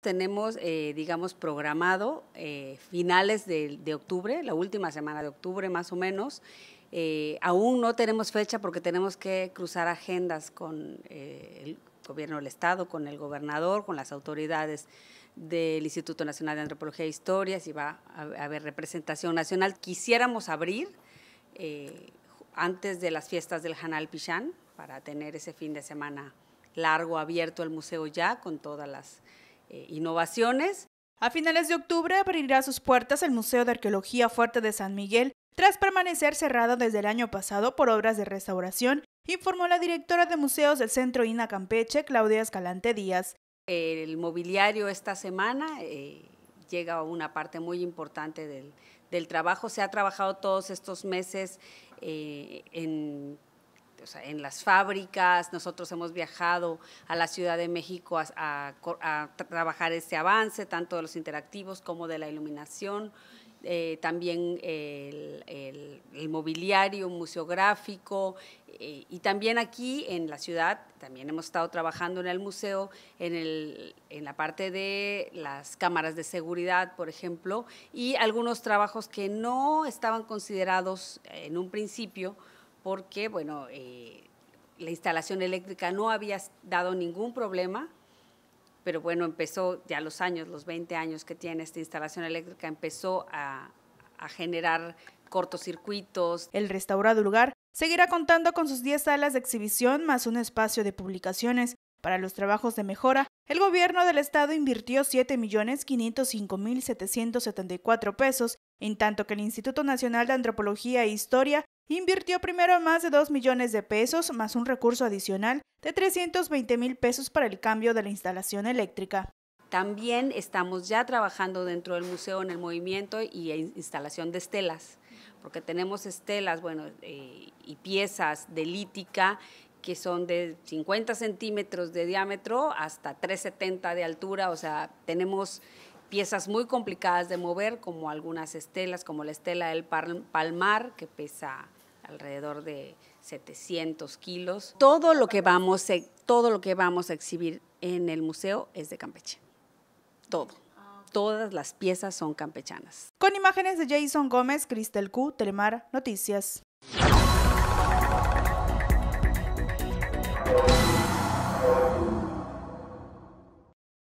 Tenemos, eh, digamos, programado eh, finales de, octubre, la última semana de octubre más o menos. Eh, aún no tenemos fecha porque tenemos que cruzar agendas con el gobierno del Estado, con el gobernador, con las autoridades del Instituto Nacional de Antropología e Historia, si va a haber representación nacional. Quisiéramos abrir antes de las fiestas del Hanal Pichán para tener ese fin de semana largo abierto el museo ya con todas las eh, innovaciones. A finales de octubre abrirá sus puertas el Museo de Arqueología Fuerte de San Miguel, tras permanecer cerrado desde el año pasado por obras de restauración, informó la directora de museos del Centro INA Campeche, Claudia Escalante Díaz. El mobiliario esta semana eh, llega a una parte muy importante del, trabajo. Se ha trabajado todos estos meses eh, en en las fábricas, nosotros hemos viajado a la Ciudad de México a, trabajar ese avance, tanto de los interactivos como de la iluminación, eh, también el, mobiliario museográfico eh, y también aquí en la ciudad, también hemos estado trabajando en el museo, en, el, en la parte de las cámaras de seguridad, por ejemplo, y algunos trabajos que no estaban considerados en un principio, porque, bueno, eh, la instalación eléctrica no había dado ningún problema, pero bueno, empezó ya los años, los 20 años que tiene esta instalación eléctrica, empezó a, a generar cortocircuitos. El restaurado lugar seguirá contando con sus 10 salas de exhibición más un espacio de publicaciones. Para los trabajos de mejora, el gobierno del estado invirtió 7.505.774 pesos, en tanto que el Instituto Nacional de Antropología e Historia invirtió primero más de 2 millones de pesos más un recurso adicional de 320 mil pesos para el cambio de la instalación eléctrica. También estamos ya trabajando dentro del museo en el movimiento y instalación de estelas, porque tenemos estelas bueno, eh, y piezas de lítica que son de 50 centímetros de diámetro hasta 370 de altura, o sea, tenemos piezas muy complicadas de mover, como algunas estelas, como la estela del palmar, que pesa alrededor de 700 kilos. Todo lo que vamos a, todo lo que vamos a exhibir en el museo es de Campeche. Todo. Todas las piezas son campechanas. Con imágenes de Jason Gómez, Cristel Q, Telemar, Noticias.